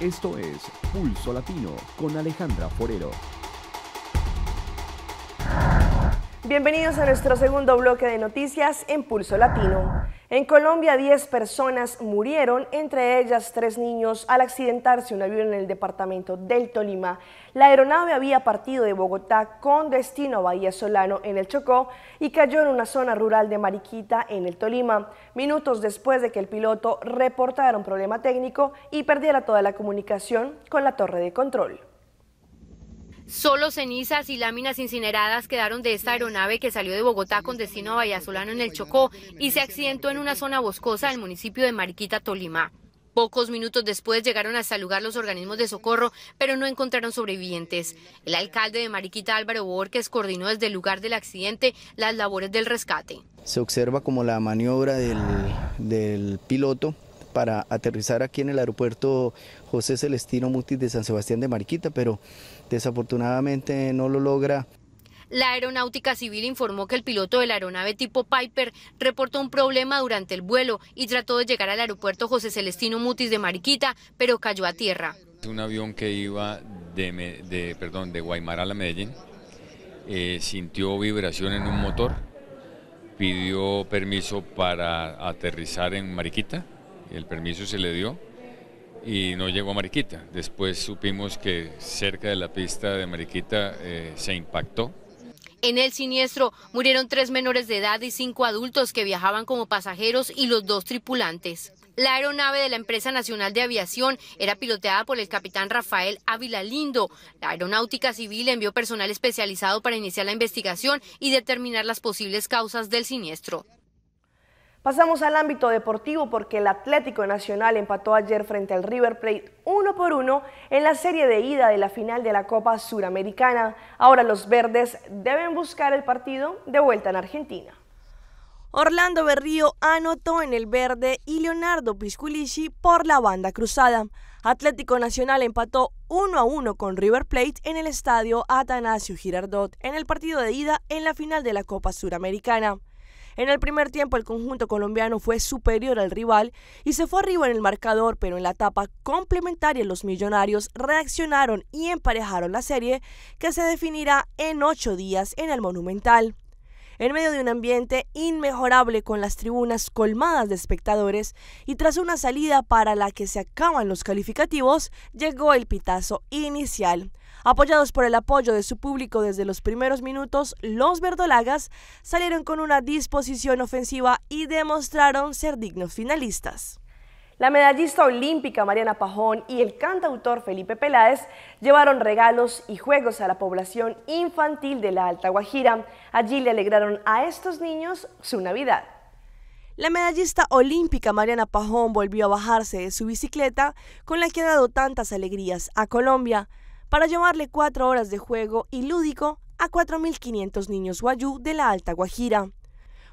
Esto es Pulso Latino con Alejandra Forero. Bienvenidos a nuestro segundo bloque de noticias en Pulso Latino. En Colombia, 10 personas murieron, entre ellas tres niños, al accidentarse un avión en el departamento del Tolima. La aeronave había partido de Bogotá con destino a Bahía Solano en el Chocó y cayó en una zona rural de Mariquita en el Tolima, minutos después de que el piloto reportara un problema técnico y perdiera toda la comunicación con la torre de control. Solo cenizas y láminas incineradas quedaron de esta aeronave que salió de Bogotá con destino a Vallasolano en el Chocó y se accidentó en una zona boscosa del municipio de Mariquita, Tolima. Pocos minutos después llegaron hasta el lugar los organismos de socorro, pero no encontraron sobrevivientes. El alcalde de Mariquita, Álvaro Borges, coordinó desde el lugar del accidente las labores del rescate. Se observa como la maniobra del, del piloto para aterrizar aquí en el aeropuerto José Celestino Mutis de San Sebastián de Mariquita, pero desafortunadamente no lo logra. La Aeronáutica Civil informó que el piloto de la aeronave tipo Piper reportó un problema durante el vuelo y trató de llegar al aeropuerto José Celestino Mutis de Mariquita, pero cayó a tierra. Un avión que iba de, de perdón, de a Medellín eh, sintió vibración en un motor, pidió permiso para aterrizar en Mariquita el permiso se le dio y no llegó a Mariquita. Después supimos que cerca de la pista de Mariquita eh, se impactó. En el siniestro murieron tres menores de edad y cinco adultos que viajaban como pasajeros y los dos tripulantes. La aeronave de la empresa nacional de aviación era piloteada por el capitán Rafael Ávila Lindo. La aeronáutica civil envió personal especializado para iniciar la investigación y determinar las posibles causas del siniestro. Pasamos al ámbito deportivo porque el Atlético Nacional empató ayer frente al River Plate uno por uno en la serie de ida de la final de la Copa Suramericana. Ahora los verdes deben buscar el partido de vuelta en Argentina. Orlando Berrío anotó en el verde y Leonardo Pisculici por la banda cruzada. Atlético Nacional empató 1 a 1 con River Plate en el estadio Atanasio Girardot en el partido de ida en la final de la Copa Suramericana. En el primer tiempo el conjunto colombiano fue superior al rival y se fue arriba en el marcador, pero en la etapa complementaria los millonarios reaccionaron y emparejaron la serie que se definirá en ocho días en el Monumental. En medio de un ambiente inmejorable con las tribunas colmadas de espectadores y tras una salida para la que se acaban los calificativos, llegó el pitazo inicial. Apoyados por el apoyo de su público desde los primeros minutos, los verdolagas salieron con una disposición ofensiva y demostraron ser dignos finalistas. La medallista olímpica Mariana Pajón y el cantautor Felipe Peláez llevaron regalos y juegos a la población infantil de la Alta Guajira. Allí le alegraron a estos niños su Navidad. La medallista olímpica Mariana Pajón volvió a bajarse de su bicicleta con la que ha dado tantas alegrías a Colombia para llevarle cuatro horas de juego y lúdico a 4.500 niños guayú de la Alta Guajira.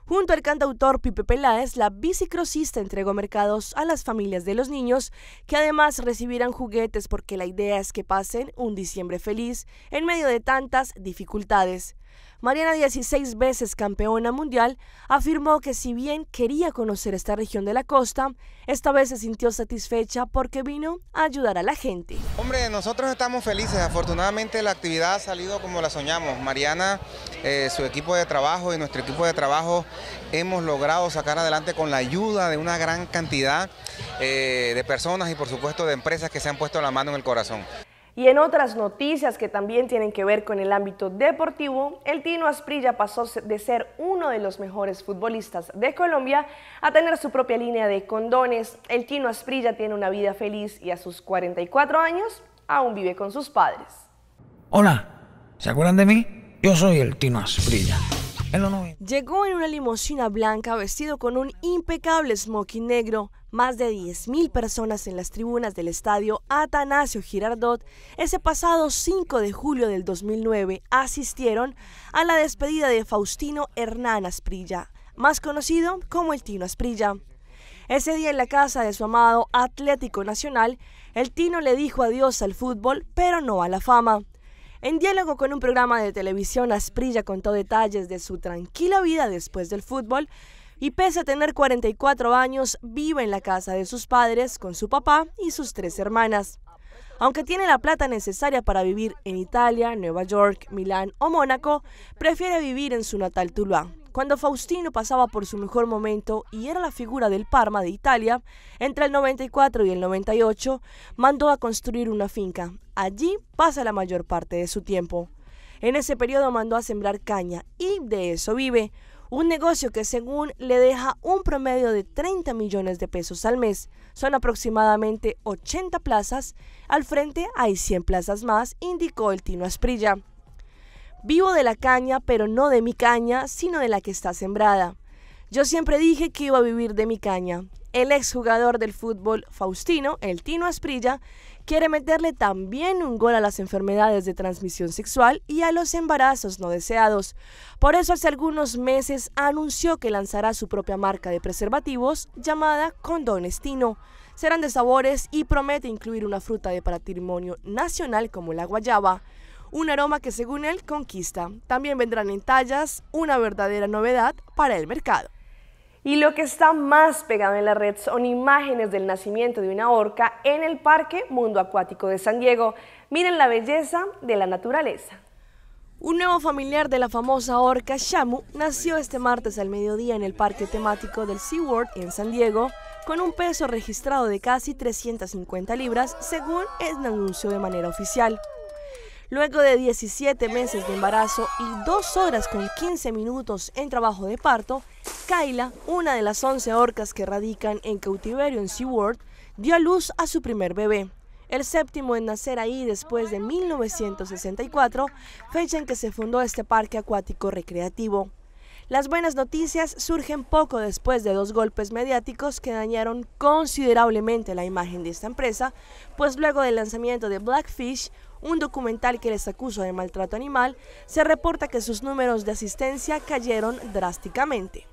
Junto al cantautor Pipe Peláez, la bicicrosista entregó mercados a las familias de los niños, que además recibirán juguetes porque la idea es que pasen un diciembre feliz en medio de tantas dificultades. Mariana, 16 veces campeona mundial, afirmó que si bien quería conocer esta región de la costa, esta vez se sintió satisfecha porque vino a ayudar a la gente. Hombre, nosotros estamos felices. Afortunadamente la actividad ha salido como la soñamos. Mariana, eh, su equipo de trabajo y nuestro equipo de trabajo hemos logrado sacar adelante con la ayuda de una gran cantidad eh, de personas y por supuesto de empresas que se han puesto la mano en el corazón. Y en otras noticias que también tienen que ver con el ámbito deportivo, el Tino Asprilla pasó de ser uno de los mejores futbolistas de Colombia a tener su propia línea de condones. El Tino Asprilla tiene una vida feliz y a sus 44 años aún vive con sus padres. Hola, ¿se acuerdan de mí? Yo soy el Tino Asprilla. Llegó en una limusina blanca vestido con un impecable smoking negro más de 10.000 personas en las tribunas del estadio Atanasio Girardot, ese pasado 5 de julio del 2009 asistieron a la despedida de Faustino Hernán Asprilla, más conocido como el Tino Asprilla. Ese día en la casa de su amado Atlético Nacional, el Tino le dijo adiós al fútbol, pero no a la fama. En diálogo con un programa de televisión, Asprilla contó detalles de su tranquila vida después del fútbol, y pese a tener 44 años, vive en la casa de sus padres con su papá y sus tres hermanas. Aunque tiene la plata necesaria para vivir en Italia, Nueva York, Milán o Mónaco, prefiere vivir en su natal Tuluá. Cuando Faustino pasaba por su mejor momento y era la figura del Parma de Italia, entre el 94 y el 98 mandó a construir una finca. Allí pasa la mayor parte de su tiempo. En ese periodo mandó a sembrar caña y de eso vive. Un negocio que según le deja un promedio de 30 millones de pesos al mes. Son aproximadamente 80 plazas. Al frente hay 100 plazas más, indicó el Tino Asprilla. Vivo de la caña, pero no de mi caña, sino de la que está sembrada. Yo siempre dije que iba a vivir de mi caña el exjugador del fútbol Faustino, el Tino Asprilla, quiere meterle también un gol a las enfermedades de transmisión sexual y a los embarazos no deseados. Por eso hace algunos meses anunció que lanzará su propia marca de preservativos llamada Condones Tino. Serán de sabores y promete incluir una fruta de patrimonio nacional como la guayaba un aroma que según él conquista. También vendrán en tallas, una verdadera novedad para el mercado. Y lo que está más pegado en la red son imágenes del nacimiento de una orca en el Parque Mundo Acuático de San Diego. Miren la belleza de la naturaleza. Un nuevo familiar de la famosa orca Shamu nació este martes al mediodía en el parque temático del SeaWorld en San Diego, con un peso registrado de casi 350 libras, según el anuncio de manera oficial. Luego de 17 meses de embarazo y 2 horas con 15 minutos en trabajo de parto, Kayla, una de las 11 orcas que radican en cautiverio en SeaWorld, dio a luz a su primer bebé. El séptimo en nacer ahí después de 1964, fecha en que se fundó este parque acuático recreativo. Las buenas noticias surgen poco después de dos golpes mediáticos que dañaron considerablemente la imagen de esta empresa, pues luego del lanzamiento de Blackfish, un documental que les acusa de maltrato animal, se reporta que sus números de asistencia cayeron drásticamente.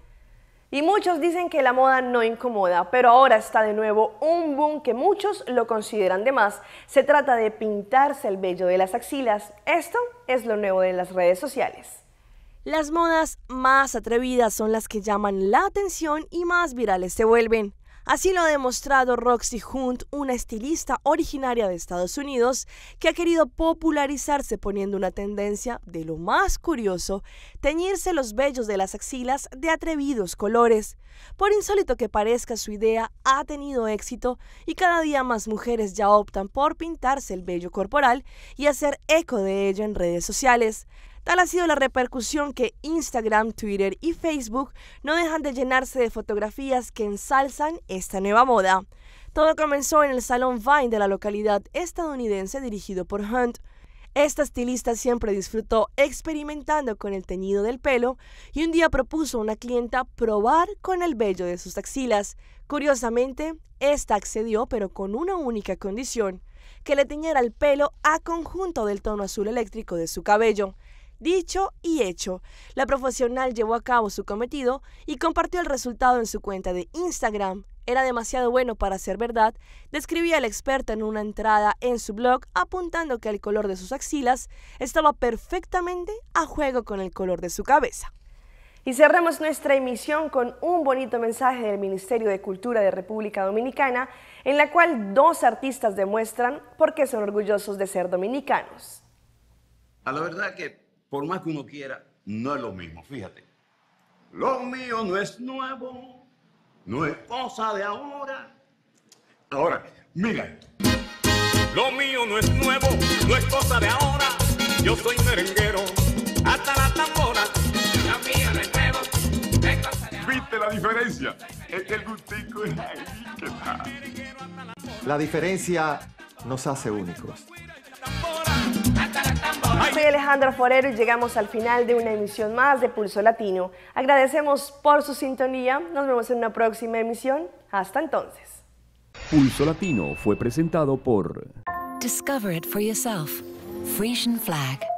Y muchos dicen que la moda no incomoda, pero ahora está de nuevo un boom que muchos lo consideran de más. Se trata de pintarse el vello de las axilas. Esto es lo nuevo de las redes sociales. Las modas más atrevidas son las que llaman la atención y más virales se vuelven. Así lo ha demostrado Roxy Hunt, una estilista originaria de Estados Unidos que ha querido popularizarse poniendo una tendencia de lo más curioso, teñirse los vellos de las axilas de atrevidos colores. Por insólito que parezca, su idea ha tenido éxito y cada día más mujeres ya optan por pintarse el vello corporal y hacer eco de ello en redes sociales. Tal ha sido la repercusión que Instagram, Twitter y Facebook no dejan de llenarse de fotografías que ensalzan esta nueva moda. Todo comenzó en el Salón Vine de la localidad estadounidense dirigido por Hunt. Esta estilista siempre disfrutó experimentando con el teñido del pelo y un día propuso a una clienta probar con el vello de sus axilas. Curiosamente, esta accedió pero con una única condición, que le teñiera el pelo a conjunto del tono azul eléctrico de su cabello. Dicho y hecho, la profesional llevó a cabo su cometido y compartió el resultado en su cuenta de Instagram. Era demasiado bueno para ser verdad, describía la experta en una entrada en su blog apuntando que el color de sus axilas estaba perfectamente a juego con el color de su cabeza. Y cerramos nuestra emisión con un bonito mensaje del Ministerio de Cultura de República Dominicana, en la cual dos artistas demuestran por qué son orgullosos de ser dominicanos. A la verdad que por más que uno quiera, no es lo mismo. Fíjate, lo mío no es nuevo, no es cosa de ahora. Ahora, mira Lo mío no es nuevo, no es cosa de ahora. Yo soy merenguero, hasta la tambora. Lo mía no es ¿Viste la diferencia? Es que el gustico es ahí La diferencia nos hace únicos. Soy Alejandra Forero y llegamos al final de una emisión más de Pulso Latino. Agradecemos por su sintonía. Nos vemos en una próxima emisión. Hasta entonces. Pulso Latino fue presentado por Discover it for yourself. Frisian Flag.